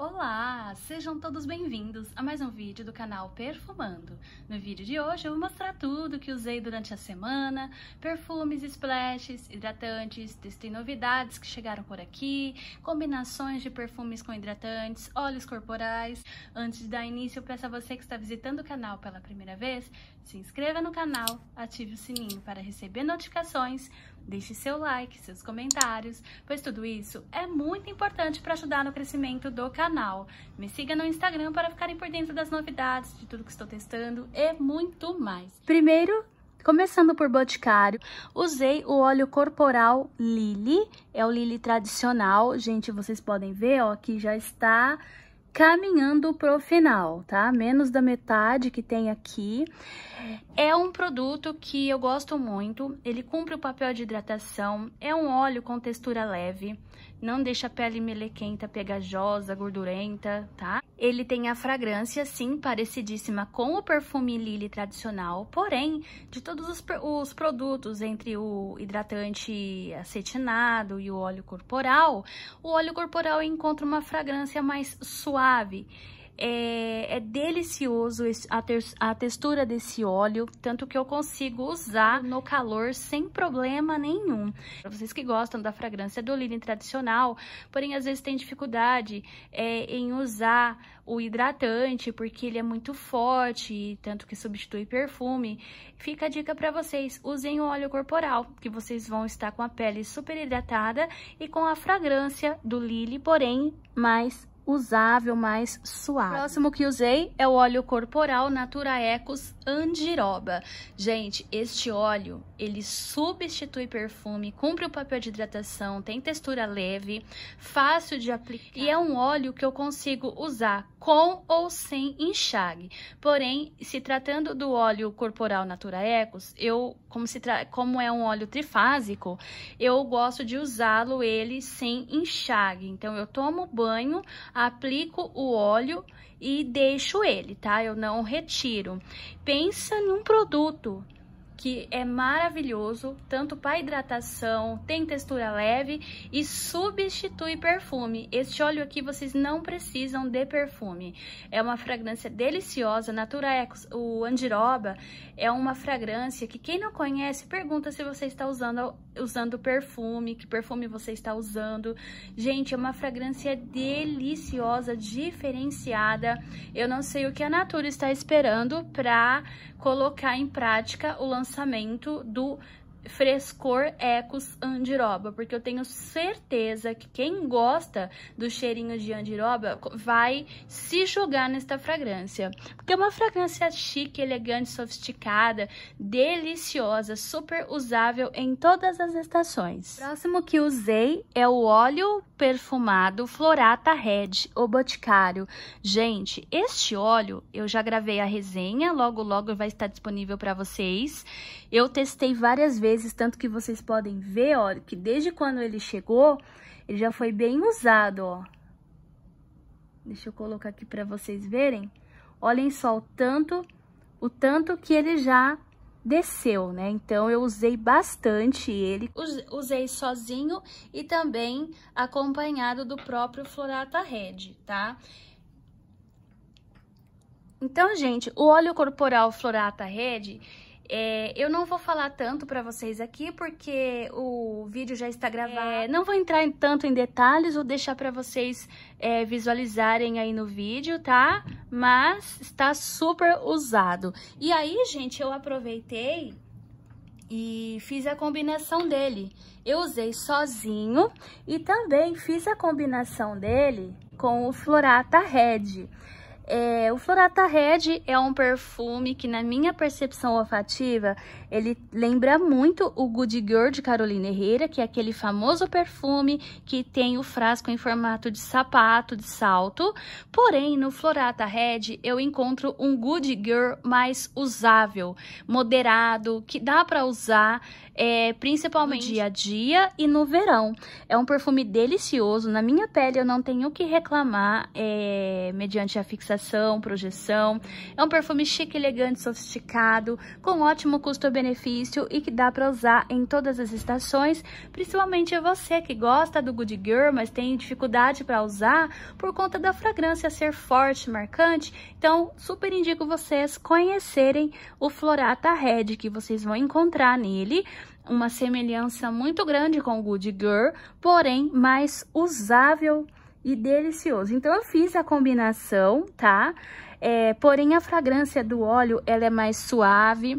Olá, sejam todos bem-vindos a mais um vídeo do canal Perfumando. No vídeo de hoje eu vou mostrar tudo que usei durante a semana, perfumes, splashes, hidratantes, testei novidades que chegaram por aqui, combinações de perfumes com hidratantes, óleos corporais. Antes de dar início, eu peço a você que está visitando o canal pela primeira vez, se inscreva no canal, ative o sininho para receber notificações Deixe seu like, seus comentários, pois tudo isso é muito importante para ajudar no crescimento do canal. Me siga no Instagram para ficarem por dentro das novidades, de tudo que estou testando e muito mais. Primeiro, Começando por Boticário, usei o óleo corporal Lily, é o Lily tradicional, gente, vocês podem ver, ó, que já está caminhando para o final, tá? Menos da metade que tem aqui. É um produto que eu gosto muito, ele cumpre o papel de hidratação, é um óleo com textura leve, não deixa a pele melequenta, pegajosa, gordurenta, tá? Ele tem a fragrância, sim, parecidíssima com o perfume Lily tradicional, porém, de todos os, os produtos entre o hidratante acetinado e o óleo corporal, o óleo corporal encontra uma fragrância mais suave, é, é delicioso a, ter, a textura desse óleo, tanto que eu consigo usar no calor sem problema nenhum. Para vocês que gostam da fragrância do lily tradicional, porém às vezes tem dificuldade é, em usar o hidratante, porque ele é muito forte, tanto que substitui perfume. Fica a dica para vocês, usem o óleo corporal, que vocês vão estar com a pele super hidratada e com a fragrância do Lily, porém mais usável, mais suave. O próximo que usei é o óleo corporal Natura Ecos Andiroba. Gente, este óleo, ele substitui perfume, cumpre o papel de hidratação, tem textura leve, fácil de aplicar. E é um óleo que eu consigo usar com ou sem enxague. Porém, se tratando do óleo corporal Natura Ecos, eu, como, se como é um óleo trifásico, eu gosto de usá-lo ele sem enxague. Então, eu tomo banho, aplico o óleo e deixo ele, tá? Eu não retiro. Pensa num produto que é maravilhoso, tanto para hidratação, tem textura leve e substitui perfume. Este óleo aqui vocês não precisam de perfume. É uma fragrância deliciosa, Natura Ecos, o Andiroba é uma fragrância que quem não conhece pergunta se você está usando usando perfume, que perfume você está usando. Gente, é uma fragrância deliciosa, diferenciada. Eu não sei o que a Natura está esperando para colocar em prática o lançamento do Frescor Ecos Andiroba, porque eu tenho certeza que quem gosta do cheirinho de andiroba vai se jogar nesta fragrância. Porque é uma fragrância chique, elegante, sofisticada, deliciosa, super usável em todas as estações. O próximo que usei é o óleo perfumado Florata Red, o Boticário. Gente, este óleo eu já gravei a resenha, logo logo vai estar disponível para vocês. Eu testei várias vezes, tanto que vocês podem ver, ó, que desde quando ele chegou, ele já foi bem usado, ó. Deixa eu colocar aqui para vocês verem. Olhem só o tanto, o tanto que ele já desceu, né? Então eu usei bastante ele. Usei sozinho e também acompanhado do próprio Florata Red, tá? Então, gente, o óleo corporal Florata Red é, eu não vou falar tanto para vocês aqui, porque o vídeo já está gravado. É, não vou entrar em, tanto em detalhes, vou deixar para vocês é, visualizarem aí no vídeo, tá? Mas está super usado. E aí, gente, eu aproveitei e fiz a combinação dele. Eu usei sozinho e também fiz a combinação dele com o Florata Red. É, o Florata Red é um perfume que, na minha percepção olfativa, ele lembra muito o Good Girl de Carolina Herrera, que é aquele famoso perfume que tem o frasco em formato de sapato, de salto. Porém, no Florata Red, eu encontro um Good Girl mais usável, moderado, que dá para usar é, principalmente no dia a dia e no verão. É um perfume delicioso, na minha pele eu não tenho o que reclamar é, mediante a fixação, projeção. É um perfume chique, elegante, sofisticado, com ótimo custo-benefício e que dá para usar em todas as estações, principalmente você que gosta do Good Girl, mas tem dificuldade para usar por conta da fragrância ser forte, marcante. Então, super indico vocês conhecerem o Florata Red, que vocês vão encontrar nele uma semelhança muito grande com o Good Girl, porém mais usável e delicioso. Então, eu fiz a combinação, tá? É, porém, a fragrância do óleo, ela é mais suave,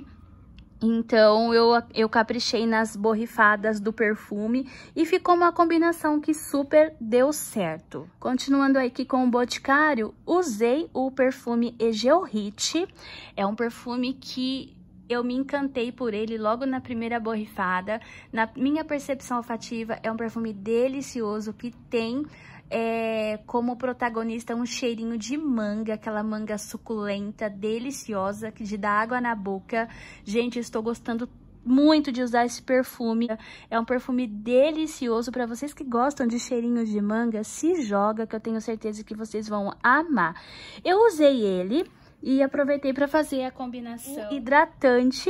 então, eu, eu caprichei nas borrifadas do perfume e ficou uma combinação que super deu certo. Continuando aqui com o Boticário, usei o perfume Egeo Hit. É um perfume que eu me encantei por ele logo na primeira borrifada. Na minha percepção olfativa, é um perfume delicioso que tem é, como protagonista um cheirinho de manga, aquela manga suculenta, deliciosa, que te dá água na boca. Gente, estou gostando muito de usar esse perfume. É um perfume delicioso para vocês que gostam de cheirinhos de manga. Se joga, que eu tenho certeza que vocês vão amar. Eu usei ele e aproveitei para fazer a combinação o hidratante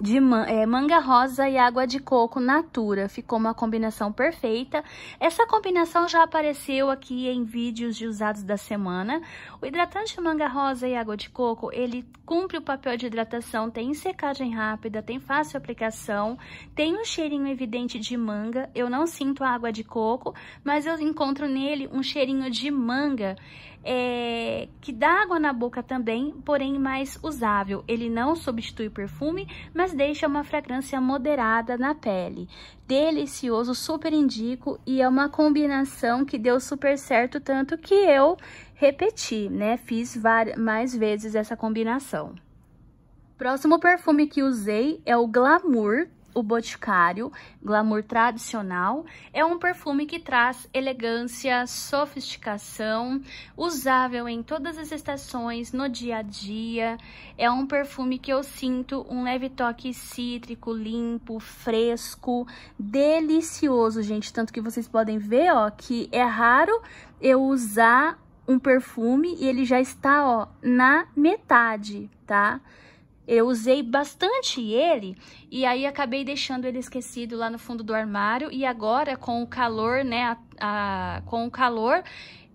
de man é, manga rosa e água de coco natura. Ficou uma combinação perfeita. Essa combinação já apareceu aqui em vídeos de usados da semana. O hidratante manga rosa e água de coco, ele cumpre o papel de hidratação, tem secagem rápida, tem fácil aplicação, tem um cheirinho evidente de manga. Eu não sinto a água de coco, mas eu encontro nele um cheirinho de manga é, que dá água na boca também, porém mais usável. Ele não substitui perfume, mas deixa uma fragrância moderada na pele. Delicioso, super indico e é uma combinação que deu super certo, tanto que eu repeti, né? Fiz mais vezes essa combinação. Próximo perfume que usei é o Glamour, o Boticário Glamour Tradicional é um perfume que traz elegância, sofisticação, usável em todas as estações, no dia a dia. É um perfume que eu sinto um leve toque cítrico, limpo, fresco, delicioso, gente. Tanto que vocês podem ver, ó, que é raro eu usar um perfume e ele já está, ó, na metade, tá? Tá? Eu usei bastante ele e aí acabei deixando ele esquecido lá no fundo do armário e agora com o calor, né, a, a, com o calor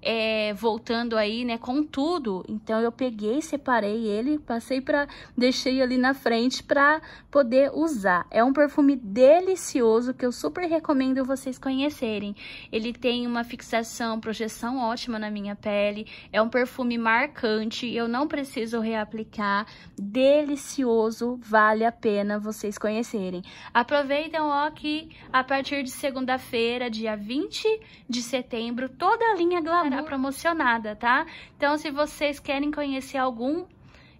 é, voltando aí, né, com tudo. Então eu peguei, separei ele, passei para deixei ali na frente para poder usar. É um perfume delicioso que eu super recomendo vocês conhecerem. Ele tem uma fixação, projeção ótima na minha pele. É um perfume marcante, eu não preciso reaplicar. Delicioso, vale a pena vocês conhecerem. Aproveitem ó que a partir de segunda-feira, dia 20 de setembro, toda a linha Glamour Tá uhum. promocionada, tá? Então, se vocês querem conhecer algum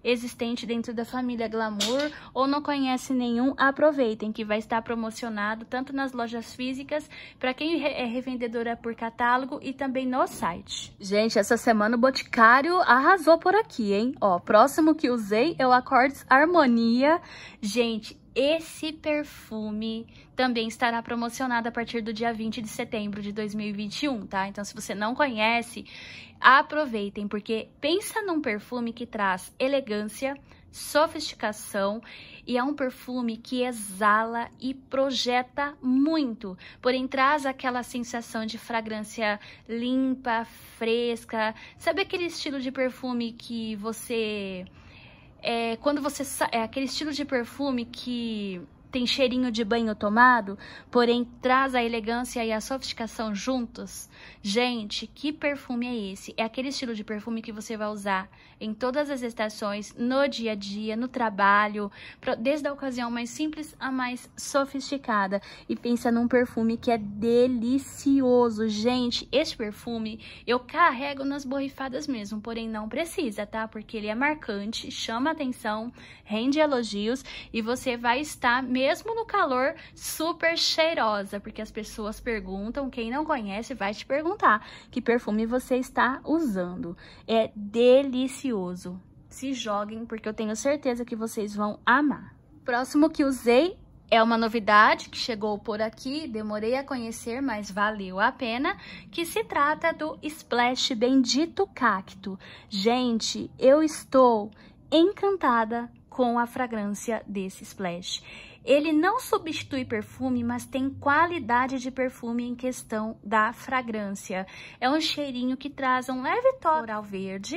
existente dentro da família Glamour ou não conhece nenhum, aproveitem que vai estar promocionado tanto nas lojas físicas, para quem é revendedora por catálogo e também no site. Gente, essa semana o Boticário arrasou por aqui, hein? Ó, próximo que usei é o Acordes Harmonia. Gente, esse perfume também estará promocionado a partir do dia 20 de setembro de 2021, tá? Então, se você não conhece, aproveitem, porque pensa num perfume que traz elegância, sofisticação e é um perfume que exala e projeta muito, porém traz aquela sensação de fragrância limpa, fresca. Sabe aquele estilo de perfume que você é, quando você é aquele estilo de perfume que tem cheirinho de banho tomado, porém traz a elegância e a sofisticação juntos. Gente, que perfume é esse? É aquele estilo de perfume que você vai usar em todas as estações, no dia a dia, no trabalho, desde a ocasião mais simples à mais sofisticada. E pensa num perfume que é delicioso. Gente, este perfume eu carrego nas borrifadas mesmo, porém não precisa, tá? Porque ele é marcante, chama atenção, rende elogios e você vai estar mesmo mesmo no calor, super cheirosa, porque as pessoas perguntam, quem não conhece vai te perguntar que perfume você está usando. É delicioso. Se joguem, porque eu tenho certeza que vocês vão amar. Próximo que usei é uma novidade que chegou por aqui, demorei a conhecer, mas valeu a pena, que se trata do Splash Bendito Cacto. Gente, eu estou encantada com a fragrância desse splash. Ele não substitui perfume, mas tem qualidade de perfume em questão da fragrância. É um cheirinho que traz um leve toque floral verde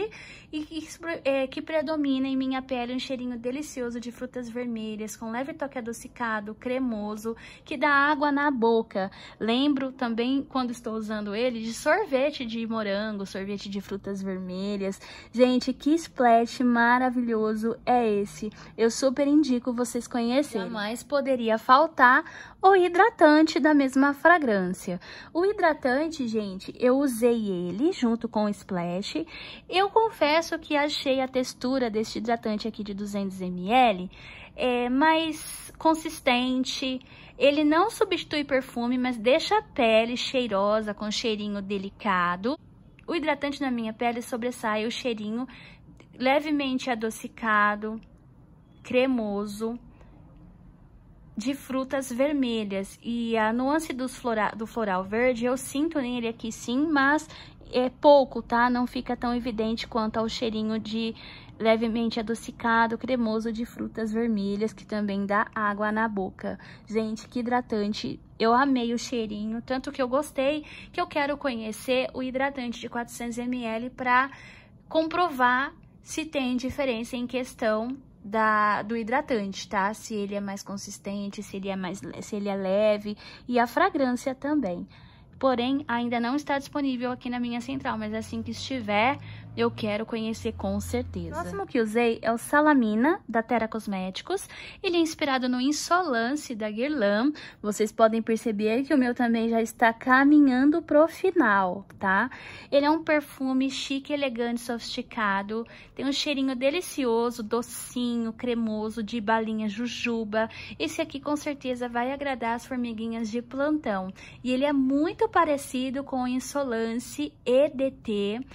e que, é, que predomina em minha pele um cheirinho delicioso de frutas vermelhas, com leve toque adocicado, cremoso, que dá água na boca. Lembro também, quando estou usando ele, de sorvete de morango, sorvete de frutas vermelhas. Gente, que splash maravilhoso é esse! Eu super indico vocês conhecerem. Jamais poderia faltar o hidratante da mesma fragrância. O hidratante, gente, eu usei ele junto com o Splash. Eu confesso que achei a textura deste hidratante aqui de 200ml é, mais consistente. Ele não substitui perfume, mas deixa a pele cheirosa, com cheirinho delicado. O hidratante na minha pele sobressai o cheirinho levemente adocicado, cremoso, de frutas vermelhas. E a nuance flora, do floral verde eu sinto nele aqui sim, mas é pouco, tá? Não fica tão evidente quanto ao cheirinho de levemente adocicado, cremoso de frutas vermelhas, que também dá água na boca. Gente, que hidratante! Eu amei o cheirinho, tanto que eu gostei, que eu quero conhecer o hidratante de 400ml para comprovar se tem diferença em questão da, do hidratante, tá? Se ele é mais consistente, se ele é mais se ele é leve e a fragrância também. Porém, ainda não está disponível aqui na minha central, mas assim que estiver, eu quero conhecer com certeza. O próximo que usei é o Salamina, da Terra Cosméticos. Ele é inspirado no Insolance, da Guerlain. Vocês podem perceber que o meu também já está caminhando pro final, tá? Ele é um perfume chique, elegante, sofisticado. Tem um cheirinho delicioso, docinho, cremoso, de balinha jujuba. Esse aqui com certeza vai agradar as formiguinhas de plantão. E ele é muito parecido com o Insolance EDT.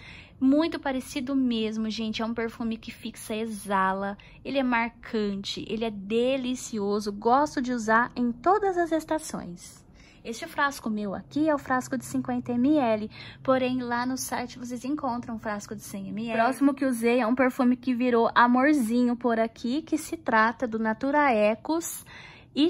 Muito parecido mesmo, gente. É um perfume que fixa, exala. Ele é marcante, ele é delicioso. Gosto de usar em todas as estações. Este frasco meu aqui é o frasco de 50ml, porém lá no site vocês encontram um frasco de 100ml. O próximo que usei é um perfume que virou amorzinho por aqui, que se trata do Natura Ecos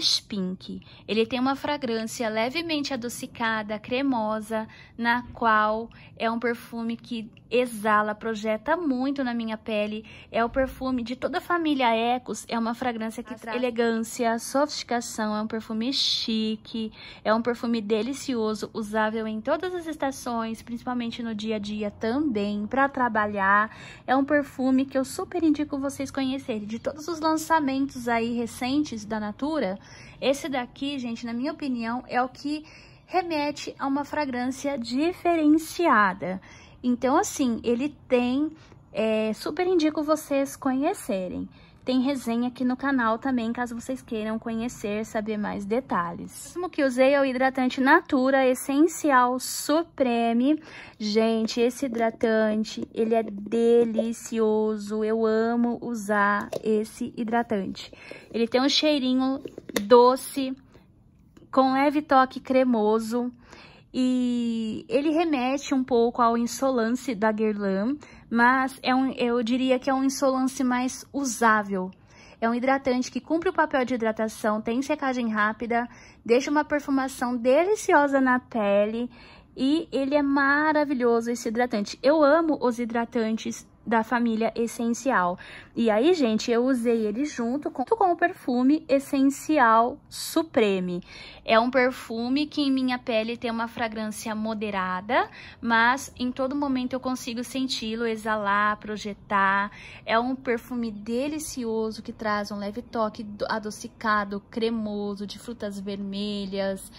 Spink. Ele tem uma fragrância levemente adocicada, cremosa, na qual é um perfume que exala, projeta muito na minha pele. É o perfume de toda a família Ecos, é uma fragrância que traz elegância, sofisticação, é um perfume chique, é um perfume delicioso, usável em todas as estações, principalmente no dia a dia também, para trabalhar. É um perfume que eu super indico vocês conhecerem. De todos os lançamentos aí recentes da Natura, esse daqui, gente, na minha opinião, é o que remete a uma fragrância diferenciada. Então, assim, ele tem... É, super indico vocês conhecerem. Tem resenha aqui no canal também, caso vocês queiram conhecer, saber mais detalhes. O mesmo que usei é o hidratante Natura Essencial Supreme. Gente, esse hidratante, ele é delicioso. Eu amo usar esse hidratante. Ele tem um cheirinho doce, com leve toque cremoso. E ele remete um pouco ao Insolance da Guerlain, mas é um, eu diria que é um insolance mais usável. É um hidratante que cumpre o papel de hidratação, tem secagem rápida, deixa uma perfumação deliciosa na pele e ele é maravilhoso esse hidratante. Eu amo os hidratantes da família Essencial. E aí, gente, eu usei ele junto com, com o perfume Essencial Supreme. É um perfume que em minha pele tem uma fragrância moderada, mas em todo momento eu consigo senti-lo exalar, projetar. É um perfume delicioso que traz um leve toque adocicado, cremoso, de frutas vermelhas.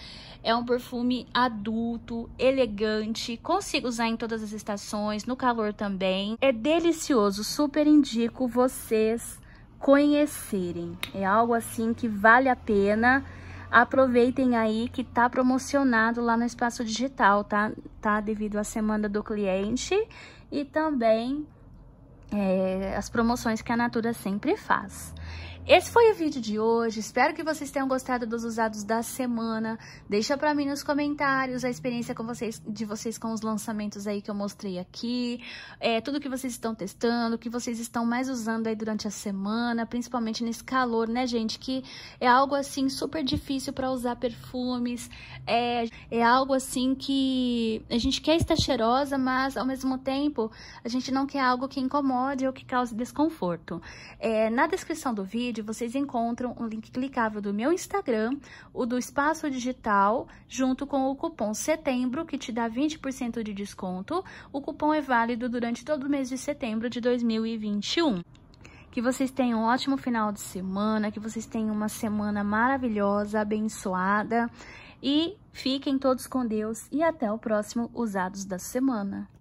É um perfume adulto, elegante, consigo usar em todas as estações, no calor também. É delicioso, super indico vocês conhecerem. É algo assim que vale a pena. Aproveitem aí que tá promocionado lá no espaço digital, tá? Tá devido à semana do cliente e também é, as promoções que a Natura sempre faz. Esse foi o vídeo de hoje, espero que vocês tenham gostado dos usados da semana. Deixa pra mim nos comentários a experiência com vocês, de vocês com os lançamentos aí que eu mostrei aqui, é, tudo que vocês estão testando, o que vocês estão mais usando aí durante a semana, principalmente nesse calor, né, gente? Que é algo assim super difícil pra usar perfumes, é, é algo assim que a gente quer estar cheirosa, mas ao mesmo tempo a gente não quer algo que incomode ou que cause desconforto. É, na descrição do vídeo, vídeo, vocês encontram um link clicável do meu Instagram, o do Espaço Digital, junto com o cupom SETEMBRO, que te dá 20% de desconto. O cupom é válido durante todo o mês de setembro de 2021. Que vocês tenham um ótimo final de semana, que vocês tenham uma semana maravilhosa, abençoada. E fiquem todos com Deus e até o próximo Usados da Semana.